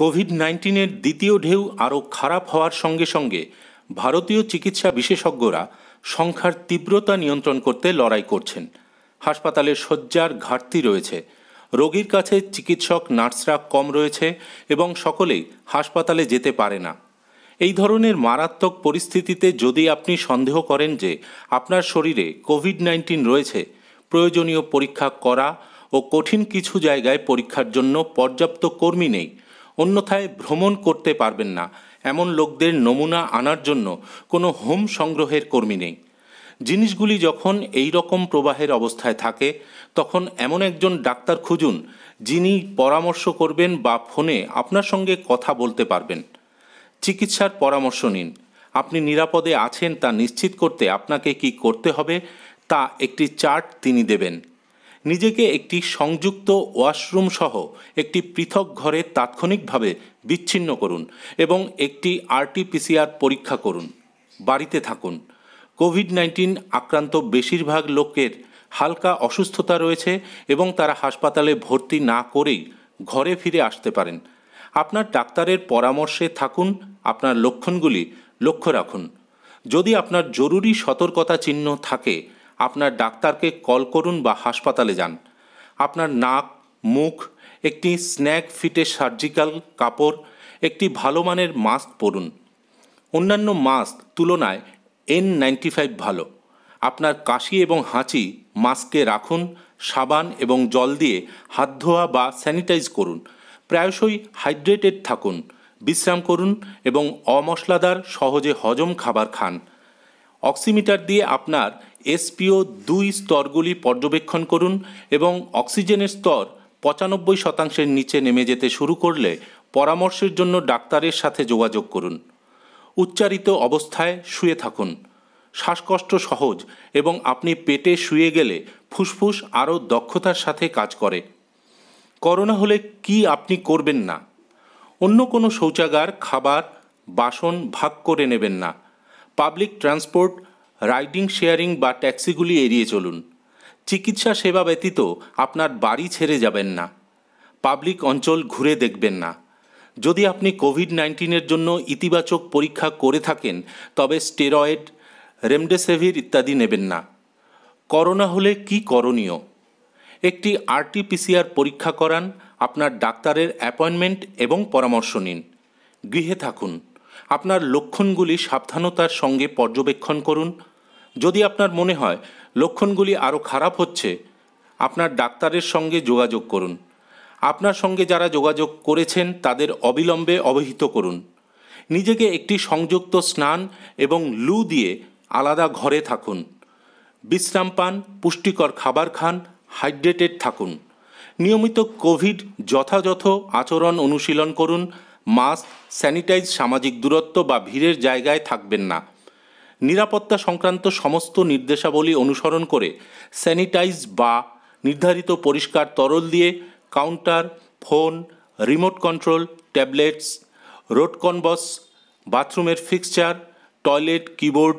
Covid নাইন্টিনের দ্বিতীয় ঢেউ আরও খারাপ হওয়ার সঙ্গে সঙ্গে ভারতীয় চিকিৎসা বিশেষজ্ঞরা সংখ্যার তীব্রতা নিয়ন্ত্রণ করতে লড়াই করছেন হাসপাতালে শয্যার ঘাটতি রয়েছে রোগীর কাছে চিকিৎসক নার্সরা কম রয়েছে এবং সকলেই হাসপাতালে যেতে পারে না এই ধরনের মারাত্মক পরিস্থিতিতে যদি আপনি সন্দেহ করেন যে আপনার শরীরে কোভিড নাইন্টিন রয়েছে প্রয়োজনীয় পরীক্ষা করা ও কঠিন কিছু জায়গায় পরীক্ষার জন্য পর্যাপ্ত কর্মী নেই অন্যথায় ভ্রমণ করতে পারবেন না এমন লোকদের নমুনা আনার জন্য কোনো হোম সংগ্রহের কর্মী নেই জিনিসগুলি যখন এই রকম প্রবাহের অবস্থায় থাকে তখন এমন একজন ডাক্তার খুঁজুন যিনি পরামর্শ করবেন বা ফোনে আপনার সঙ্গে কথা বলতে পারবেন চিকিৎসার পরামর্শ নিন আপনি নিরাপদে আছেন তা নিশ্চিত করতে আপনাকে কি করতে হবে তা একটি চার্ট তিনি দেবেন নিজেকে একটি সংযুক্ত ওয়াশরুম সহ একটি পৃথক ঘরে তাৎক্ষণিকভাবে বিচ্ছিন্ন করুন এবং একটি আরটিপিসিআর পরীক্ষা করুন বাড়িতে থাকুন কোভিড নাইন্টিন আক্রান্ত বেশিরভাগ লোকের হালকা অসুস্থতা রয়েছে এবং তারা হাসপাতালে ভর্তি না করেই ঘরে ফিরে আসতে পারেন আপনার ডাক্তারের পরামর্শে থাকুন আপনার লক্ষণগুলি লক্ষ্য রাখুন যদি আপনার জরুরি সতর্কতা চিহ্ন থাকে আপনার ডাক্তারকে কল করুন বা হাসপাতালে যান আপনার নাক মুখ একটি স্ন্যাক ফিটে সার্জিক্যাল কাপড় একটি ভালো মানের মাস্ক পরুন অন্যান্য মাস্ক তুলনায় এন নাইনটি ফাইভ ভালো আপনার কাশি এবং হাঁচি মাস্কে রাখুন সাবান এবং জল দিয়ে হাত ধোয়া বা স্যানিটাইজ করুন প্রায়শই হাইড্রেটেড থাকুন বিশ্রাম করুন এবং অমশলাদার সহজে হজম খাবার খান অক্সিমিটার দিয়ে আপনার এসপিও দুই স্তরগুলি পর্যবেক্ষণ করুন এবং অক্সিজেনের স্তর পঁচানব্বই শতাংশের নিচে নেমে যেতে শুরু করলে পরামর্শের জন্য ডাক্তারের সাথে যোগাযোগ করুন উচ্চারিত অবস্থায় শুয়ে থাকুন শ্বাসকষ্ট সহজ এবং আপনি পেটে শুয়ে গেলে ফুসফুস আরও দক্ষতার সাথে কাজ করে করোনা হলে কি আপনি করবেন না অন্য কোনো শৌচাগার খাবার বাসন ভাগ করে নেবেন না পাবলিক ট্রান্সপোর্ট রাইডিং শেয়ারিং বা ট্যাক্সিগুলি এড়িয়ে চলুন চিকিৎসা সেবা ব্যতীত আপনার বাড়ি ছেড়ে যাবেন না পাবলিক অঞ্চল ঘুরে দেখবেন না যদি আপনি কোভিড নাইন্টিনের জন্য ইতিবাচক পরীক্ষা করে থাকেন তবে স্টেরয়েড রেমডেসেভির ইত্যাদি নেবেন না করোনা হলে কি করণীয় একটি আরটিপিসিআর পরীক্ষা করান আপনার ডাক্তারের অ্যাপয়েন্টমেন্ট এবং পরামর্শ নিন গৃহে থাকুন আপনার লক্ষণগুলি সাবধানতার সঙ্গে পর্যবেক্ষণ করুন যদি আপনার মনে হয় লক্ষণগুলি আরও খারাপ হচ্ছে আপনার ডাক্তারের সঙ্গে যোগাযোগ করুন আপনার সঙ্গে যারা যোগাযোগ করেছেন তাদের অবিলম্বে অবহিত করুন নিজেকে একটি সংযুক্ত স্নান এবং লু দিয়ে আলাদা ঘরে থাকুন বিশ্রাম পান পুষ্টিকর খাবার খান হাইড্রেটেড থাকুন নিয়মিত কোভিড যথাযথ আচরণ অনুশীলন করুন মাস্ক স্যানিটাইজ সামাজিক দূরত্ব বা ভিড়ের জায়গায় থাকবেন না নিরাপত্তা সংক্রান্ত সমস্ত নির্দেশাবলী অনুসরণ করে স্যানিটাইজ বা নির্ধারিত পরিষ্কার তরল দিয়ে counter phone remote control tablets knobs বাথরুমের ফিক্সচার টয়লেট কিবোর্ড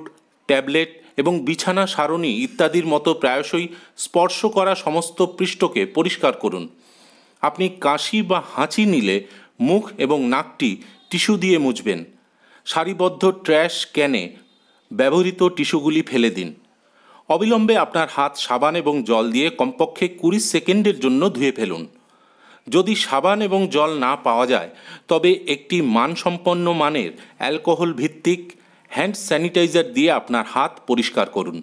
ট্যাবলেট এবং বিছানা সারণি ইত্যাদির মতো প্রায়শই স্পর্শ করা সমস্ত পৃষ্ঠকে পরিষ্কার করুন আপনি কাশি বা হাঁচি নিলে মুখ এবং নাকটি টিস্যু দিয়ে মুছবেন সারিবদ্ধ ট্র্যাশ ক্যানে ব্যবহৃত টিস্যুগুলি ফেলে দিন অবিলম্বে আপনার হাত সাবান এবং জল দিয়ে কমপক্ষে কুড়ি সেকেন্ডের জন্য ধুয়ে ফেলুন যদি সাবান এবং জল না পাওয়া যায় তবে একটি মানসম্পন্ন মানের অ্যালকোহল ভিত্তিক হ্যান্ড স্যানিটাইজার দিয়ে আপনার হাত পরিষ্কার করুন